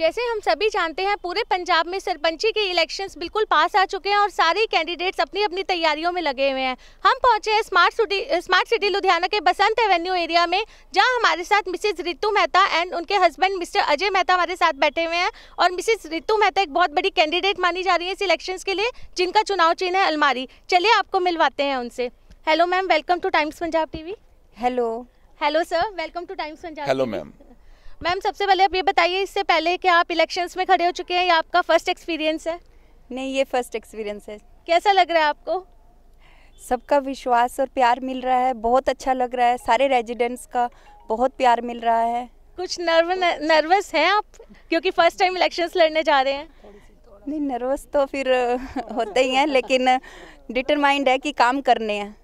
जैसे हम सभी जानते हैं पूरे पंजाब में सरपंची के इलेक्शंस बिल्कुल पास आ चुके हैं और सारे कैंडिडेट्स अपनी अपनी तैयारियों में लगे हुए हैं हम पहुंचे हैं smart city smart city Ludhiana के बसंत एवेन्यू एरिया में जहां हमारे साथ मिसेज रितु मेहता एंड उनके हस्बैंड मिस्टर अजय मेहता हमारे साथ बैठे हुए हैं और मिसिज रितु मेहता एक बहुत बड़ी कैंडिडेट मानी जा रही है इस इलेक्शन के लिए जिनका चुनाव चिन्ह है अलमारी चलिए आपको मिलवाते हैं उनसे hello ma'am welcome to Times Punjab TV hello hello sir welcome to Times Punjab hello ma'am ma'am सबसे पहले आप ये बताइए इससे पहले कि आप इलेक्शंस में खड़े हो चुके हैं या आपका फर्स्ट एक्सपीरियंस है नहीं ये फर्स्ट एक्सपीरियंस है कैसा लग रहा है आपको सबका विश्वास और प्यार मिल रहा है बहुत अच्छा लग रहा है सारे रेजिडेंट्स का बहुत प्यार मिल रहा है कुछ नर्व नर्वस हैं आप क्योंकि फर्स्ट टाइम इलेक्शंस लड़ने जा रहे हैं नहीं नर्वस तो फिर होते ही हैं लेकिन डिटरमाइंड है कि काम करने हैं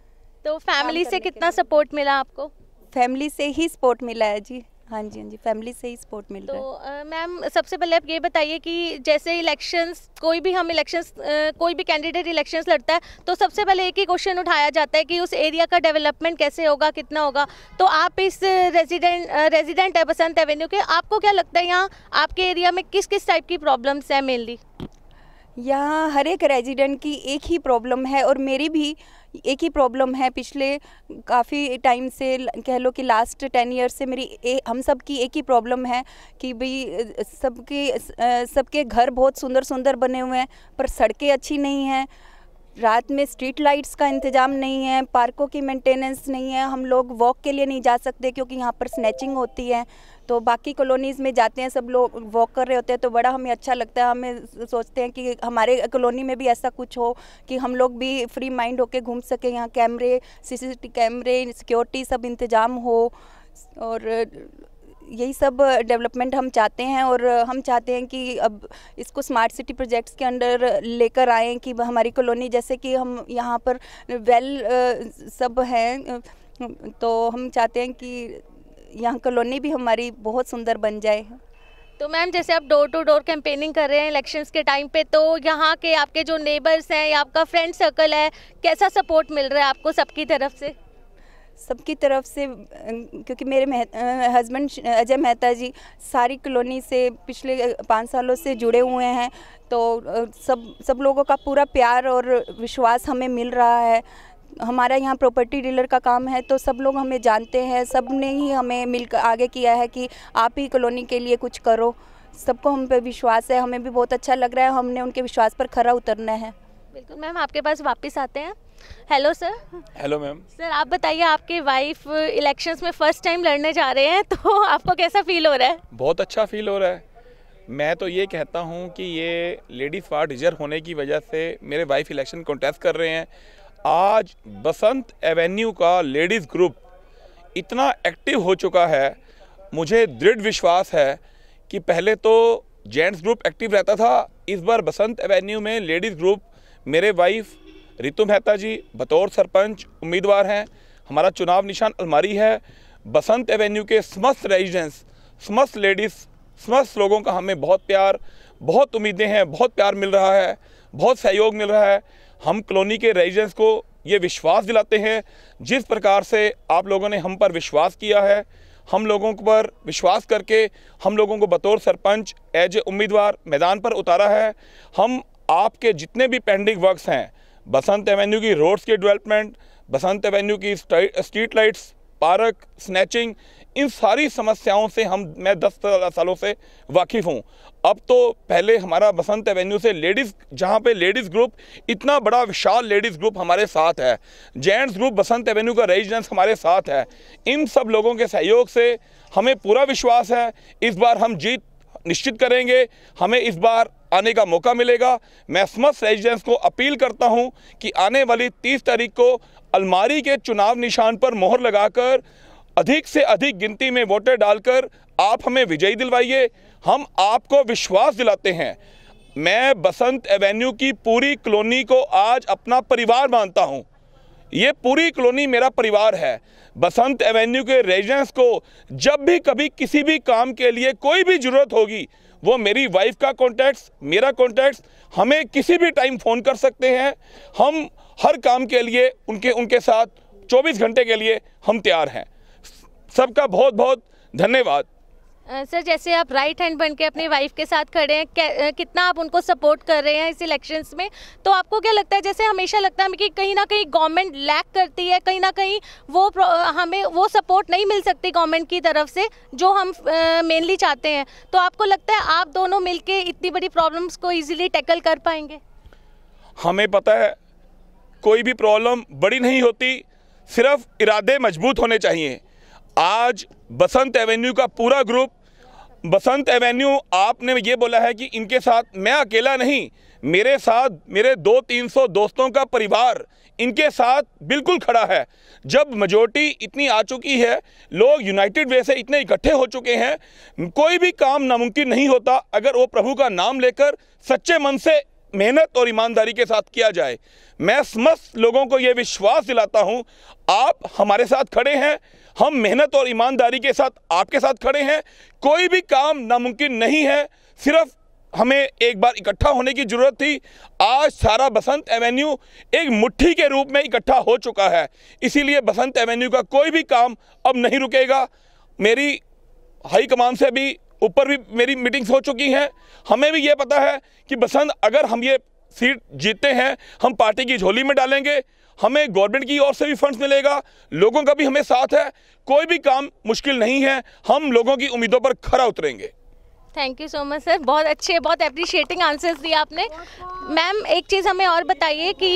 तो फैमिली से कितना सपोर्ट मिला आपको फैमिली से ही सपोर्ट मिला है जी हाँ जी हाँ जी फैमिली से ही सपोर्ट मिल तो, रहा है तो मैम सबसे पहले आप ये बताइए कि जैसे इलेक्शंस कोई भी हम इलेक्शंस कोई भी कैंडिडेट इलेक्शंस लड़ता है तो सबसे पहले एक ही क्वेश्चन उठाया जाता है कि उस एरिया का डेवलपमेंट कैसे होगा कितना होगा तो आप इस रेजिडेंट रेजिडेंट है बसंत एवेन्यू के आपको क्या लगता है यहाँ आपके एरिया में किस किस टाइप की प्रॉब्लम्स हैं मेनली यहाँ हर एक रेजिडेंट की एक ही प्रॉब्लम है और मेरी भी एक ही प्रॉब्लम है पिछले काफ़ी टाइम से कह लो कि लास्ट टेन ईयर से मेरी ए, हम सब की एक ही प्रॉब्लम है कि भाई सबके सबके घर बहुत सुंदर सुंदर बने हुए हैं पर सड़कें अच्छी नहीं हैं रात में स्ट्रीट लाइट्स का इंतजाम नहीं है पार्कों की मेंटेनेंस नहीं है हम लोग वॉक के लिए नहीं जा सकते क्योंकि यहाँ पर स्नैचिंग होती है तो बाकी कॉलोनीज़ में जाते हैं सब लोग वॉक कर रहे होते हैं तो बड़ा हमें अच्छा लगता है हमें सोचते हैं कि हमारे कॉलोनी में भी ऐसा कुछ हो कि हम लोग भी फ्री माइंड होकर घूम सकें यहाँ कैमरे सी कैमरे सिक्योरिटी सब इंतजाम हो और यही सब डेवलपमेंट हम चाहते हैं और हम चाहते हैं कि अब इसको स्मार्ट सिटी प्रोजेक्ट्स के अंडर लेकर आए कि हमारी कॉलोनी जैसे कि हम यहाँ पर वेल सब हैं तो हम चाहते हैं कि यहाँ कॉलोनी भी हमारी बहुत सुंदर बन जाए तो मैम जैसे आप डोर टू डोर कैंपेनिंग कर रहे हैं इलेक्शंस के टाइम पे तो यहाँ के आपके जो नेबर्स हैं या आपका फ्रेंड सर्कल है कैसा सपोर्ट मिल रहा है आपको सबकी तरफ से सबकी तरफ से क्योंकि मेरे हस्बैंड अजय मेहता जी सारी कॉलोनी से पिछले पाँच सालों से जुड़े हुए हैं तो सब सब लोगों का पूरा प्यार और विश्वास हमें मिल रहा है हमारा यहाँ प्रॉपर्टी डीलर का काम है तो सब लोग हमें जानते हैं सब ने ही हमें मिलकर आगे किया है कि आप ही कॉलोनी के लिए कुछ करो सबको हम पे विश्वास है हमें भी बहुत अच्छा लग रहा है हमने उनके विश्वास पर खरा उतरना है बिल्कुल मैम आपके पास वापस आते हैं hello sir hello ma'am sir आप बताइए आपकी वाइफ इलेक्शंस में फर्स्ट टाइम लड़ने जा रहे हैं तो आपको कैसा फील हो रहा है बहुत अच्छा फील हो रहा है मैं तो ये कहता हूँ कि ये लेडीज़ वार्ड रिजर्व होने की वजह से मेरे वाइफ इलेक्शन कॉन्टेस्ट कर रहे हैं आज बसंत एवेन्यू का लेडीज़ ग्रुप इतना एक्टिव हो चुका है मुझे दृढ़ विश्वास है कि पहले तो जेंट्स ग्रुप एक्टिव रहता था इस बार बसंत एवेन्यू में लेडीज़ ग्रुप मेरे वाइफ रितु मेहता जी बतौर सरपंच उम्मीदवार हैं हमारा चुनाव निशान अलमारी है बसंत एवेन्यू के समस्त रेजिडेंस समस्त लेडीज़ समस्त लोगों का हमें बहुत प्यार बहुत उम्मीदें हैं बहुत प्यार मिल रहा है बहुत सहयोग मिल रहा है हम कॉलोनी के रेजिडेंस को ये विश्वास दिलाते हैं जिस प्रकार से आप लोगों ने हम पर विश्वास किया है हम लोगों पर विश्वास करके हम लोगों को बतौर सरपंच एज ए उम्मीदवार मैदान पर उतारा है हम आपके जितने भी पेंडिंग वर्क्स हैं बसंत एवेन्यू की रोड्स की डेवलपमेंट बसंत एवेन्यू की स्ट्रीट लाइट्स पार्क स्नैचिंग इन सारी समस्याओं से हम मैं दस सालों से वाकिफ़ हूँ अब तो पहले हमारा बसंत एवेन्यू से लेडीज़ जहाँ पे लेडीज़ ग्रुप इतना बड़ा विशाल लेडीज़ ग्रुप हमारे साथ है जेंट्स ग्रुप बसंत एवेन्यू का रेजिडेंस हमारे साथ है इन सब लोगों के सहयोग से हमें पूरा विश्वास है इस बार हम जीत निश्चित करेंगे हमें इस बार आने का मौका मिलेगा मैं समस्त रेजिडेंस को अपील करता हूं कि आने वाली तीस तारीख को अलमारी के चुनाव निशान पर मोहर लगाकर अधिक से अधिक गिनती में वोटर डालकर आप हमें विजयी दिलवाइए हम आपको विश्वास दिलाते हैं मैं बसंत एवेन्यू की पूरी कॉलोनी को आज अपना परिवार मानता हूं ये पूरी कॉलोनी मेरा परिवार है बसंत एवेन्यू के रेजिडेंस को जब भी कभी किसी भी काम के लिए कोई भी ज़रूरत होगी वो मेरी वाइफ का कॉन्टैक्ट्स मेरा कॉन्टैक्ट्स हमें किसी भी टाइम फ़ोन कर सकते हैं हम हर काम के लिए उनके उनके साथ 24 घंटे के लिए हम तैयार हैं सबका बहुत बहुत धन्यवाद सर जैसे आप राइट हैंड बन के अपनी वाइफ के साथ खड़े हैं कितना आप उनको सपोर्ट कर रहे हैं इस इलेक्शंस में तो आपको क्या लगता है जैसे हमेशा लगता है कि कहीं ना कहीं गवर्नमेंट लैक करती है कहीं ना कहीं वो हमें वो सपोर्ट नहीं मिल सकती गवर्नमेंट की तरफ से जो हम मेनली चाहते हैं तो आपको लगता है आप दोनों मिल इतनी बड़ी प्रॉब्लम्स को ईजिली टैकल कर पाएंगे हमें पता है कोई भी प्रॉब्लम बड़ी नहीं होती सिर्फ इरादे मजबूत होने चाहिए आज बसंत एवेन्यू का पूरा ग्रुप बसंत एवेन्यू आपने ये बोला है कि इनके साथ मैं अकेला नहीं मेरे साथ मेरे दो तीन सौ दोस्तों का परिवार इनके साथ बिल्कुल खड़ा है जब मजोरिटी इतनी आ चुकी है लोग यूनाइटेड वे से इतने इकट्ठे हो चुके हैं कोई भी काम नामुमकिन नहीं होता अगर वो प्रभु का नाम लेकर सच्चे मन से मेहनत और ईमानदारी के साथ किया जाए मैं समस्त लोगों को ये विश्वास दिलाता हूँ आप हमारे साथ खड़े हैं हम मेहनत और ईमानदारी के साथ आपके साथ खड़े हैं कोई भी काम नामुमकिन नहीं है सिर्फ हमें एक बार इकट्ठा होने की ज़रूरत थी आज सारा बसंत एवेन्यू एक मुट्ठी के रूप में इकट्ठा हो चुका है इसीलिए बसंत एवेन्यू का कोई भी काम अब नहीं रुकेगा मेरी हाईकमान से भी ऊपर भी मेरी मीटिंग्स हो चुकी हैं हमें भी ये पता है कि बसंत अगर हम ये सीट जीतते हैं हम पार्टी की झोली में डालेंगे हमें गवर्नमेंट की ओर से भी फंड्स मिलेगा लोगों का भी हमें साथ है कोई भी काम मुश्किल नहीं है हम लोगों की उम्मीदों पर खरा उतरेंगे thank you so much sir बहुत अच्छे बहुत अप्रिशिएटिंग आंसर्स दिए आपने मैम एक चीज़ हमें और बताइए कि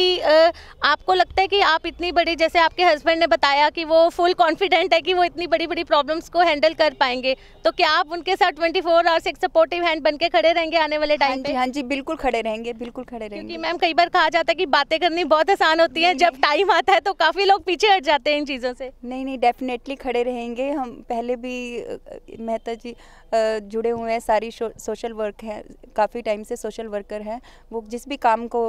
आपको लगता है कि आप इतनी बड़ी जैसे आपके हस्बैंड ने बताया कि वो फुल कॉन्फिडेंट है कि वो इतनी बड़ी बड़ी प्रॉब्लम्स को हैंडल कर पाएंगे तो क्या आप उनके साथ ट्वेंटी फोर आवर्स एक सपोर्टिव हैंड बन के खड़े रहेंगे आने वाले टाइम हाँ जी हाँ जी बिल्कुल खड़े रहेंगे बिल्कुल खड़े रहेंगे क्योंकि मैम कई बार कहा जाता है कि बातें करनी बहुत आसान होती है जब टाइम आता है तो काफ़ी लोग पीछे हट जाते हैं इन चीज़ों से नहीं नहीं डेफिनेटली खड़े रहेंगे हम पहले भी मेहता जी जुड़े हुए हैं सारी सोशल वर्क है काफ़ी टाइम से सोशल वर्कर हैं वो जिस भी काम को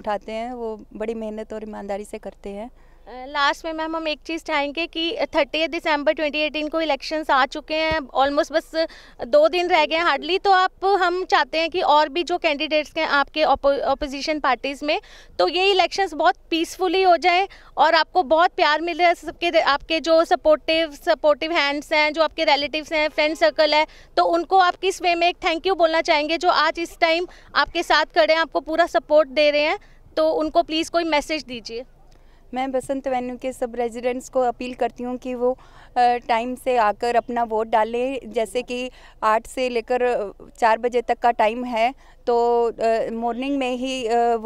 उठाते हैं वो बड़ी मेहनत और ईमानदारी से करते हैं लास्ट में मैम हम एक चीज़ चाहेंगे कि थर्टी दिसंबर 2018 को इलेक्शंस आ चुके हैं ऑलमोस्ट बस दो दिन रह गए हैं हार्डली तो आप हम चाहते हैं कि और भी जो कैंडिडेट्स हैं आपके अपोजिशन पार्टीज़ में तो ये इलेक्शंस बहुत पीसफुली हो जाए और आपको बहुत प्यार मिले सबके आपके जो सपोर्टिव सपोर्टिव हैंड्स हैं जो आपके रिलेटिव्स हैं फ्रेंड सर्कल है तो उनको आप किस वे में एक थैंक यू बोलना चाहेंगे जो आज इस टाइम आपके साथ खड़े हैं आपको पूरा सपोर्ट दे रहे हैं तो उनको प्लीज़ कोई मैसेज दीजिए मैं बसंत वेन्यू के सब रेजिडेंट्स को अपील करती हूँ कि वो टाइम से आकर अपना वोट डालें जैसे कि आठ से लेकर चार बजे तक का टाइम है तो मॉर्निंग में ही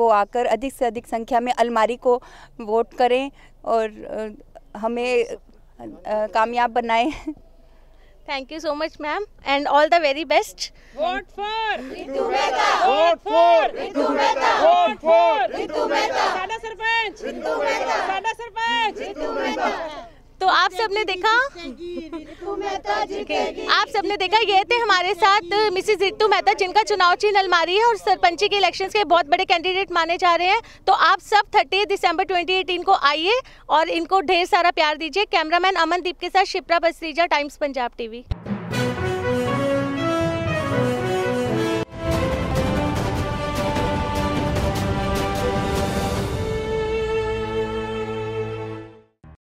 वो आकर अधिक से अधिक संख्या में अलमारी को वोट करें और हमें कामयाब बनाए thank you so much ma'am and all the very best vote for Ritu Mehta. Vote for Ritu Mehta. Sarpanch sarpanch तो आप सबने देखा आप सबने देखा ये थे हमारे साथ मिसिज रितु मेहता जिनका चुनाव चिन्ह अलमारी है और सरपंची के इलेक्शंस के बहुत बड़े कैंडिडेट माने जा रहे हैं तो आप सब थर्टी दिसंबर 2018 को आइए और इनको ढेर सारा प्यार दीजिए कैमरामैन अमनदीप के साथ शिप्रा बसरीजा टाइम्स पंजाब टीवी